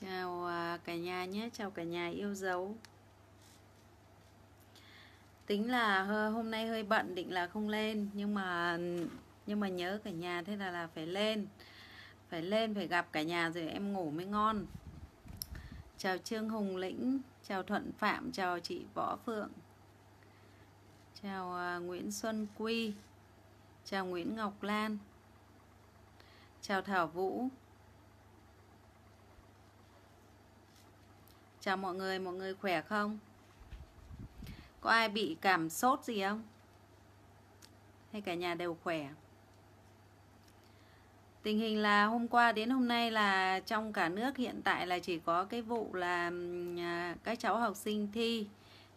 chào à, cả nhà nhé chào cả nhà yêu dấu tính là hôm nay hơi bận định là không lên nhưng mà nhưng mà nhớ cả nhà thế là là phải lên phải lên phải gặp cả nhà rồi em ngủ mới ngon chào trương hùng lĩnh chào thuận phạm chào chị võ phượng chào à, nguyễn xuân quy chào nguyễn ngọc lan chào thảo vũ Chào mọi người, mọi người khỏe không? Có ai bị cảm sốt gì không? Hay cả nhà đều khỏe? Tình hình là hôm qua đến hôm nay là trong cả nước hiện tại là chỉ có cái vụ là à, các cháu học sinh thi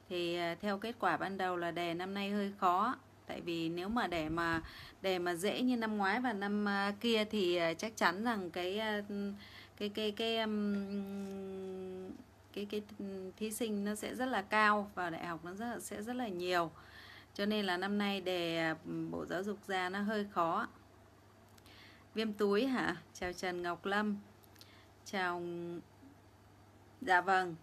thì à, theo kết quả ban đầu là đề năm nay hơi khó tại vì nếu mà để mà để mà dễ như năm ngoái và năm à, kia thì chắc chắn rằng cái cái cái cái, cái cái cái thí sinh nó sẽ rất là cao và đại học nó rất sẽ rất là nhiều cho nên là năm nay đề bộ giáo dục ra nó hơi khó viêm túi hả chào trần ngọc lâm chào dạ vâng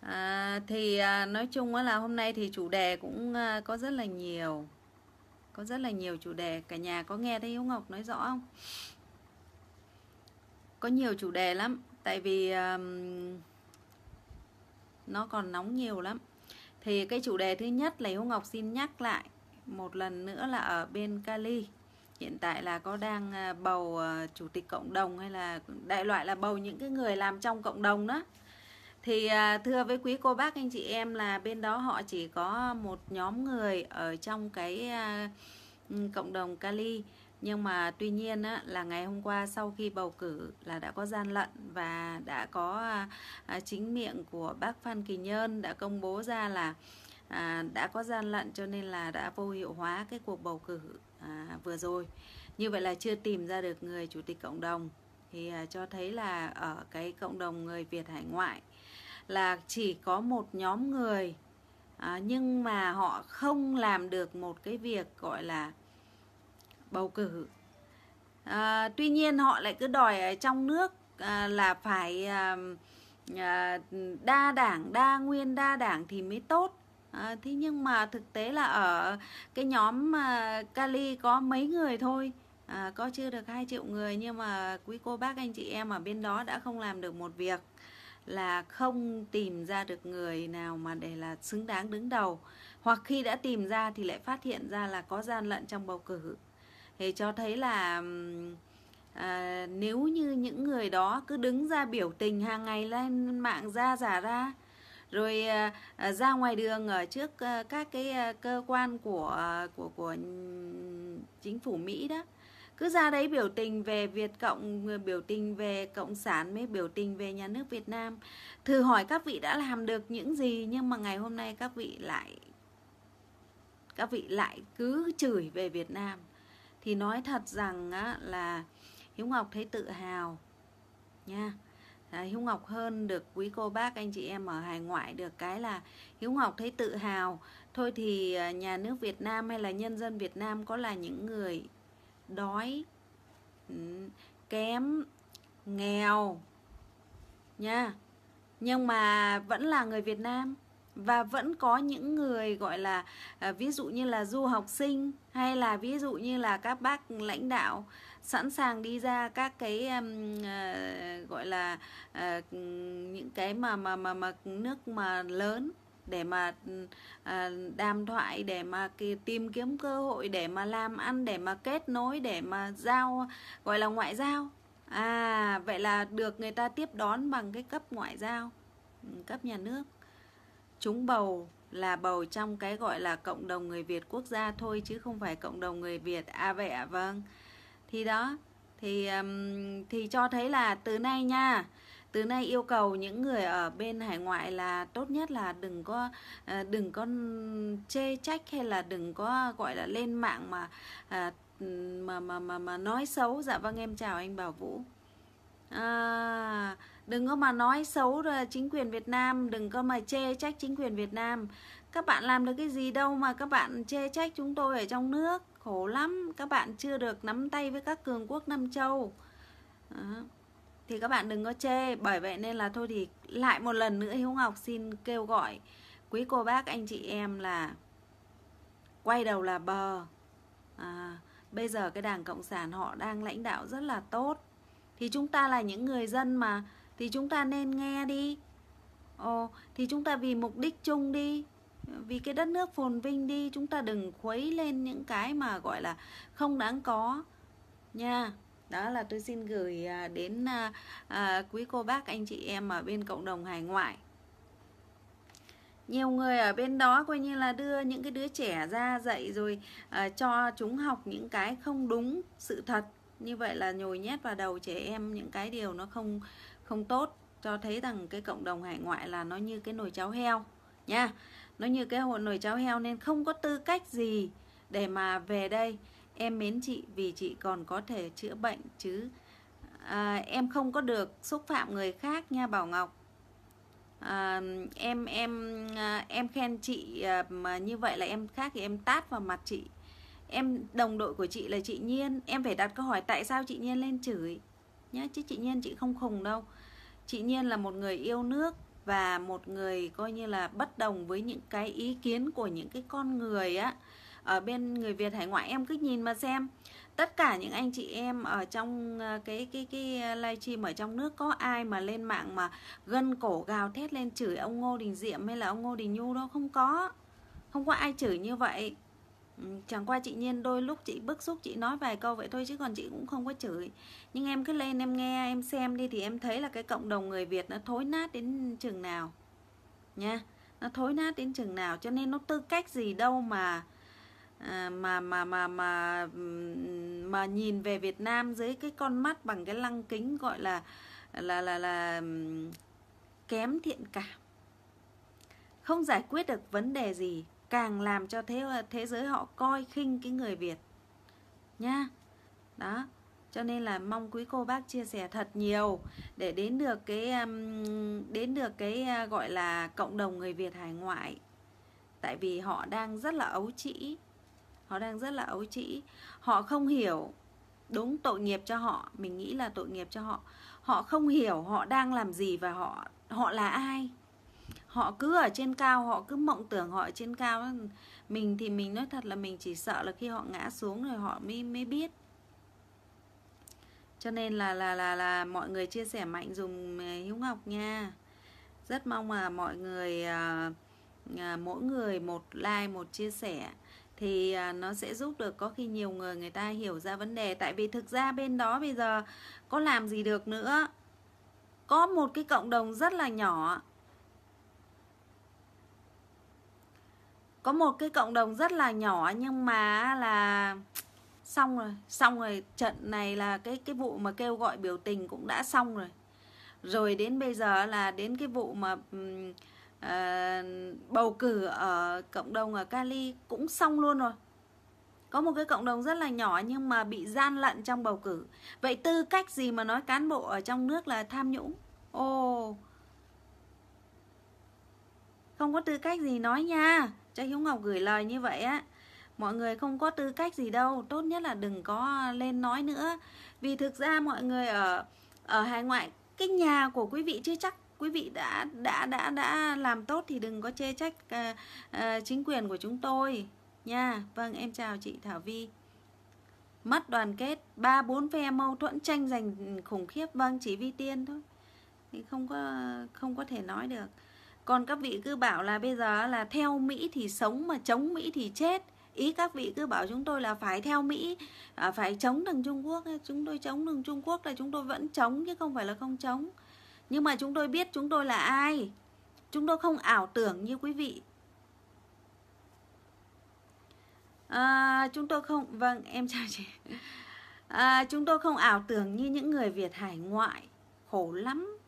à, thì à, nói chung là hôm nay thì chủ đề cũng à, có rất là nhiều có rất là nhiều chủ đề cả nhà có nghe thấy hiếu ngọc nói rõ không có nhiều chủ đề lắm tại vì um, nó còn nóng nhiều lắm thì cái chủ đề thứ nhất là Hiếu Ngọc xin nhắc lại một lần nữa là ở bên Cali hiện tại là có đang à, bầu à, chủ tịch cộng đồng hay là đại loại là bầu những cái người làm trong cộng đồng đó thì à, thưa với quý cô bác anh chị em là bên đó họ chỉ có một nhóm người ở trong cái ừ, cộng đồng Cali nhưng mà tuy nhiên á, là ngày hôm qua sau khi bầu cử là đã có gian lận và đã có à, chính miệng của bác Phan Kỳ Nhơn đã công bố ra là à, đã có gian lận cho nên là đã vô hiệu hóa cái cuộc bầu cử à, vừa rồi như vậy là chưa tìm ra được người chủ tịch cộng đồng thì à, cho thấy là ở cái cộng đồng người Việt hải ngoại là chỉ có một nhóm người à, nhưng mà họ không làm được một cái việc gọi là bầu cử à, tuy nhiên họ lại cứ đòi ở trong nước à, là phải à, à, đa đảng đa nguyên đa đảng thì mới tốt à, thế nhưng mà thực tế là ở cái nhóm à, Cali có mấy người thôi à, có chưa được 2 triệu người nhưng mà quý cô bác anh chị em ở bên đó đã không làm được một việc là không tìm ra được người nào mà để là xứng đáng đứng đầu hoặc khi đã tìm ra thì lại phát hiện ra là có gian lận trong bầu cử thì cho thấy là à, nếu như những người đó cứ đứng ra biểu tình hàng ngày lên mạng ra giả ra rồi à, à ra ngoài đường ở trước à, các cái à, cơ quan của ờ, của của chính phủ Mỹ đó cứ ra đấy biểu tình về Việt cộng biểu tình về cộng sản mới biểu tình về nhà nước Việt Nam thử hỏi các vị đã làm được những gì nhưng mà ngày hôm nay các vị lại các vị lại cứ chửi về Việt Nam thì nói thật rằng á, là hiếu ngọc thấy tự hào nha à, hiếu ngọc hơn được quý cô bác anh chị em ở hải ngoại được cái là hiếu ngọc thấy tự hào thôi thì à, nhà nước việt nam hay là nhân dân việt nam có là những người đói ừ, kém nghèo nha nhưng mà vẫn là người việt nam và vẫn có những người gọi là à, ví dụ như là du học sinh hay là ví dụ như là các bác lãnh đạo sẵn sàng đi ra các cái um, uh, gọi là uh, những cái mà mà mà mà nước mà lớn để mà uh, đàm thoại để mà tìm kiếm cơ hội để mà làm ăn để mà kết nối để mà giao gọi là ngoại giao à vậy là được người ta tiếp đón bằng cái cấp ngoại giao ừ, cấp nhà nước chúng bầu là bầu trong cái gọi là cộng đồng người Việt quốc gia thôi chứ không phải cộng đồng người Việt à vậy à vâng thì đó thì thì cho thấy là từ nay nha từ nay yêu cầu những người ở bên hải ngoại là tốt nhất là đừng có ờ, đừng có chê trách hay là đừng có gọi là lên mạng mà à, mà mà mà, mà nói xấu dạ vâng em chào anh Bảo Vũ à, đừng có mà nói xấu chính quyền Việt Nam đừng có mà chê trách chính quyền Việt Nam các bạn làm được cái gì đâu mà các bạn chê trách chúng tôi ở trong nước khổ lắm các bạn chưa được nắm tay với các cường quốc Nam Châu à, thì các bạn đừng có chê bởi vậy nên là thôi thì lại một lần nữa Hiếu Ngọc xin kêu gọi quý cô bác anh chị em là quay đầu là bờ à, bây giờ cái đảng cộng sản họ đang lãnh đạo rất là tốt thì chúng ta là những người dân mà thì chúng ta nên nghe đi Ồ, thì chúng ta vì mục đích chung đi vì cái đất nước phồn vinh đi chúng ta đừng khuấy lên những cái mà gọi là không đáng có nha đó là tôi xin gửi à, đến à, à, quý cô bác anh chị em ở bên cộng đồng hải ngoại nhiều người ở bên đó coi như là đưa những cái đứa trẻ ra dạy rồi uh, cho chúng học những cái không đúng sự thật như vậy là nhồi nhét vào đầu trẻ em những cái điều nó không không tốt cho thấy rằng cái cộng đồng hải ngoại là nó như cái nồi cháo heo nha nó như cái nồi cháo heo nên không có tư cách gì để mà về đây em mến chị vì chị còn có thể chữa bệnh chứ à, em không có được xúc phạm người khác nha Bảo Ngọc à, em em à, em khen chị à, mà như vậy là em khác thì em tát vào mặt chị em đồng đội của chị là chị Nhiên em phải đặt câu hỏi tại sao chị Nhiên lên chửi nhá chứ chị Nhiên chị không khùng đâu chị Nhiên là một người yêu nước và một người coi như là bất đồng với những cái ý kiến của những cái con người á ở bên người Việt hải ngoại em cứ nhìn mà xem tất cả những anh chị em ở trong ờ, cái cái cái livestream ở trong nước có ai mà lên mạng mà gân cổ gào thét lên chửi ông Ngô Đình Diệm hay là ông Ngô Đình Nhu đâu không có không có ai chửi như vậy chẳng qua chị nhiên đôi lúc chị bức xúc chị nói vài câu vậy thôi chứ còn chị cũng không có chửi nhưng em cứ lên em nghe em xem đi thì em thấy là cái cộng đồng người việt nó thối nát đến chừng nào nha nó thối nát đến chừng nào cho nên nó tư cách gì đâu mà à, mà mà mà mà mà nhìn về Việt Nam dưới cái con mắt bằng cái lăng kính gọi là là là là kém thiện cảm không giải quyết được vấn đề gì càng làm cho thế thế giới họ coi khinh cái người Việt nha đó cho nên là mong quý cô bác chia sẻ thật nhiều để đến được cái um, đến được cái à, gọi là cộng đồng người Việt hải ngoại tại vì họ đang rất là ấu trĩ họ đang rất là ấu trĩ họ không hiểu đúng tội nghiệp cho họ mình nghĩ là tội nghiệp cho họ họ không hiểu họ đang làm gì và họ họ là ai họ cứ ở trên cao họ cứ mộng tưởng họ ở trên cao mình thì mình nói thật là mình chỉ sợ là khi họ ngã xuống rồi họ mới mới biết cho nên là là là là mọi người chia sẻ mạnh dùng à, hiếu ngọc nha rất mong là mọi người à, à, mỗi người một like một chia sẻ thì à, nó sẽ giúp được có khi nhiều người người ta hiểu ra vấn đề tại vì thực ra bên đó bây giờ có làm gì được nữa có một cái cộng đồng rất là nhỏ có một cái cộng đồng rất là nhỏ nhưng mà là xong rồi xong rồi trận này là cái cái vụ mà kêu gọi biểu tình cũng đã xong rồi rồi đến bây giờ là đến cái vụ mà uh, bầu cử ở cộng đồng ở Cali cũng xong luôn rồi có một cái cộng đồng rất là nhỏ nhưng mà bị gian lận trong bầu cử vậy tư cách gì mà nói cán bộ ở trong nước là tham nhũng ô oh. không có tư cách gì nói nha cho Hiếu Ngọc gửi lời như vậy á mọi người không có tư cách gì đâu tốt nhất là đừng có lên nói nữa vì thực ra mọi người ở ở hải ngoại cái nhà của quý vị chưa chắc quý vị đã đã đã đã làm tốt thì đừng có chê trách uh, uh, chính quyền của chúng tôi nha vâng em chào chị thảo vi mất đoàn kết ba bốn phe mâu thuẫn tranh giành khủng khiếp vâng chỉ vi tiên thôi thì không có không có thể nói được còn các vị cứ bảo là bây giờ là theo mỹ thì sống mà chống mỹ thì chết ý các vị cứ bảo chúng tôi là phải theo mỹ à, phải chống đằng trung quốc chúng tôi chống đằng trung quốc là chúng tôi vẫn chống chứ không phải là không chống nhưng mà chúng tôi biết chúng tôi là ai chúng tôi không ảo tưởng như quý vị à, chúng tôi không vâng em chào chị à, chúng tôi không ảo tưởng như những người việt hải ngoại khổ lắm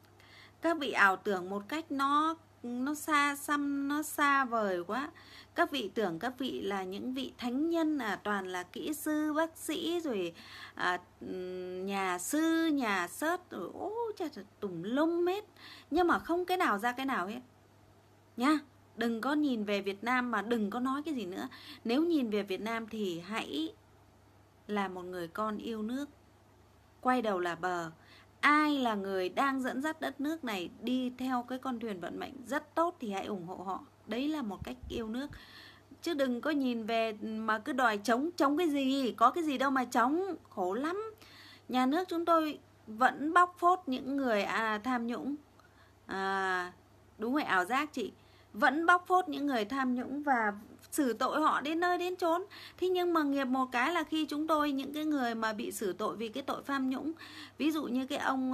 các vị ảo tưởng một cách nó nó xa xăm nó xa vời quá các vị tưởng các vị là những vị thánh nhân là toàn là kỹ sư bác sĩ rồi à, nhà sư nhà sớt rồi ô cha tùm lum hết nhưng mà không cái nào ra cái nào hết nha đừng có nhìn về Việt Nam mà đừng có nói cái gì nữa nếu nhìn về Việt Nam thì hãy là một người con yêu nước quay đầu là bờ ai là người đang dẫn dắt đất nước này đi theo cái con thuyền vận mệnh rất tốt thì hãy ủng hộ họ đấy là một cách yêu nước chứ đừng có nhìn về mà cứ đòi chống chống cái gì có cái gì đâu mà chống khổ lắm nhà nước chúng tôi vẫn bóc phốt những người à, tham nhũng à, đúng rồi ảo giác chị vẫn bóc phốt những người tham nhũng và xử tội họ đến nơi đến chốn thế nhưng mà nghiệp một cái là khi chúng tôi những cái người mà bị xử tội vì cái tội tham nhũng ví dụ như cái ông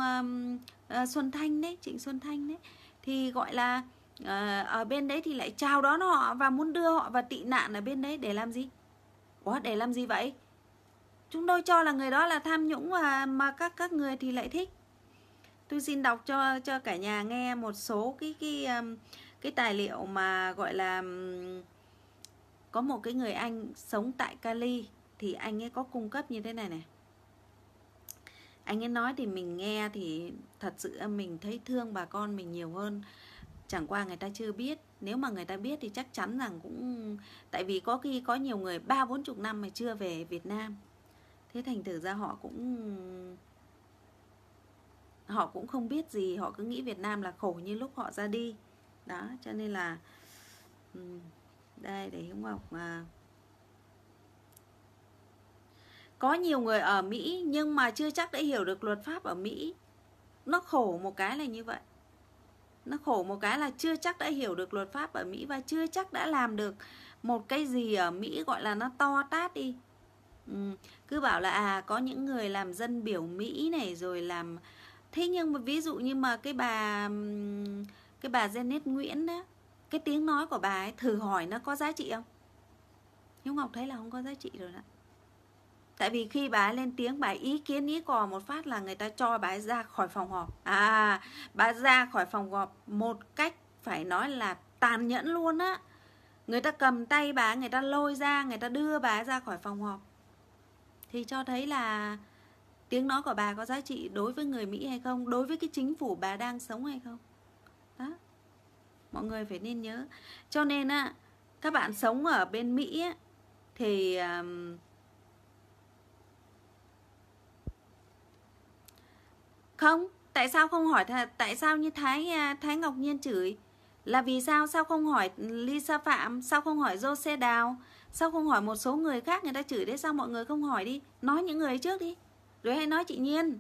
uh, Xuân Thanh đấy Trịnh Xuân Thanh đấy thì gọi là uh, ở bên đấy thì lại chào đón họ và muốn đưa họ vào tị nạn ở bên đấy để làm gì Ủa để làm gì vậy chúng tôi cho là người đó là tham nhũng mà mà các các người thì lại thích tôi xin đọc cho cho cả nhà nghe một số cái cái um, cái tài liệu mà gọi là um, có một cái người anh sống tại Cali thì anh ấy có cung cấp như thế này này anh ấy nói thì mình nghe thì thật sự mình thấy thương bà con mình nhiều hơn chẳng qua người ta chưa biết nếu mà người ta biết thì chắc chắn rằng cũng tại vì có khi có nhiều người ba bốn chục năm mà chưa về Việt Nam thế thành thử ra họ cũng họ cũng không biết gì họ cứ nghĩ Việt Nam là khổ như lúc họ ra đi đó cho nên là đây để hiếu ngọc mà có nhiều người ở mỹ nhưng mà chưa chắc đã hiểu được luật pháp ở mỹ nó khổ một cái là như vậy nó khổ một cái là chưa chắc đã hiểu được luật pháp ở mỹ và chưa chắc đã làm được một cái gì ở mỹ gọi là nó to tát đi ừ. cứ bảo là à có những người làm dân biểu mỹ này rồi làm thế nhưng mà ví dụ như mà cái bà cái bà janet nguyễn đó cái tiếng nói của bà ấy thử hỏi nó có giá trị không hiếu ngọc thấy là không có giá trị rồi đó tại vì khi bà ấy lên tiếng bà ấy ý kiến ý cò một phát là người ta cho bà ấy ra khỏi phòng họp à bà ra khỏi phòng họp một cách phải nói là tàn nhẫn luôn á người ta cầm tay bà người ta lôi ra người ta đưa bà ra khỏi phòng họp thì cho thấy là tiếng nói của bà có giá trị đối với người mỹ hay không đối với cái chính phủ bà đang sống hay không đó mọi người phải nên nhớ cho nên á các bạn sống ở bên mỹ á, thì không tại sao không hỏi tại sao như thái thái ngọc nhiên chửi là vì sao sao không hỏi lisa phạm sao không hỏi jose đào sao không hỏi một số người khác người ta chửi đấy sao mọi người không hỏi đi nói những người trước đi rồi hãy nói chị nhiên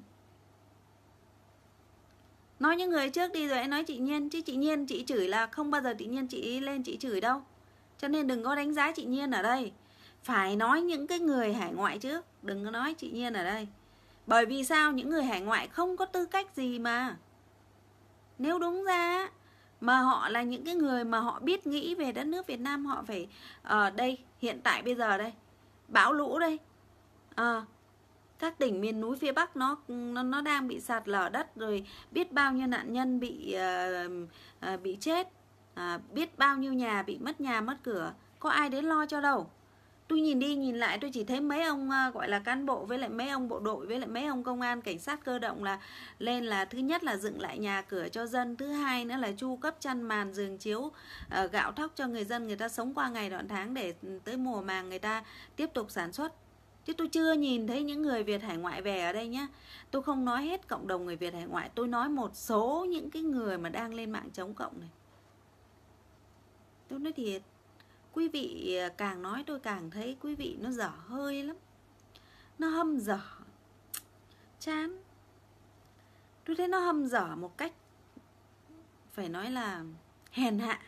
nói những người trước đi rồi anh nói chị nhiên chứ chị nhiên chị chửi là không bao giờ chị nhiên chị lên chị chửi đâu cho nên đừng có đánh giá chị nhiên ở đây phải nói những cái người hải ngoại trước đừng có nói chị nhiên ở đây bởi vì sao những người hải ngoại không có tư cách gì mà nếu đúng ra mà họ là những cái người mà họ biết nghĩ về đất nước Việt Nam họ phải ở ờ, uh, đây hiện tại bây giờ đây bão lũ đây uh, các tỉnh miền núi phía bắc nó nó, nó đang bị sạt lở đất rồi biết bao nhiêu nạn nhân bị uh, uh, bị chết uh, biết bao nhiêu nhà bị mất nhà mất cửa có ai đến lo cho đâu tôi nhìn đi nhìn lại tôi chỉ thấy mấy ông uh, gọi là cán bộ với lại mấy ông bộ đội với lại mấy ông công an cảnh sát cơ động là lên là thứ nhất là dựng lại nhà cửa cho dân thứ hai nữa là chu cấp chăn màn giường chiếu uh, gạo thóc cho người dân người ta sống qua ngày đoạn tháng để ừ, tới mùa màng người ta tiếp tục sản xuất chứ tôi chưa nhìn thấy những người Việt hải ngoại về ở đây nhé tôi không nói hết cộng đồng người Việt hải ngoại tôi nói một số những cái người mà đang lên mạng chống cộng này tôi nói thiệt quý vị à, càng nói tôi càng thấy quý vị nó dở hơi lắm nó hâm dở chán tôi thấy nó hâm dở một cách phải nói là hèn hạ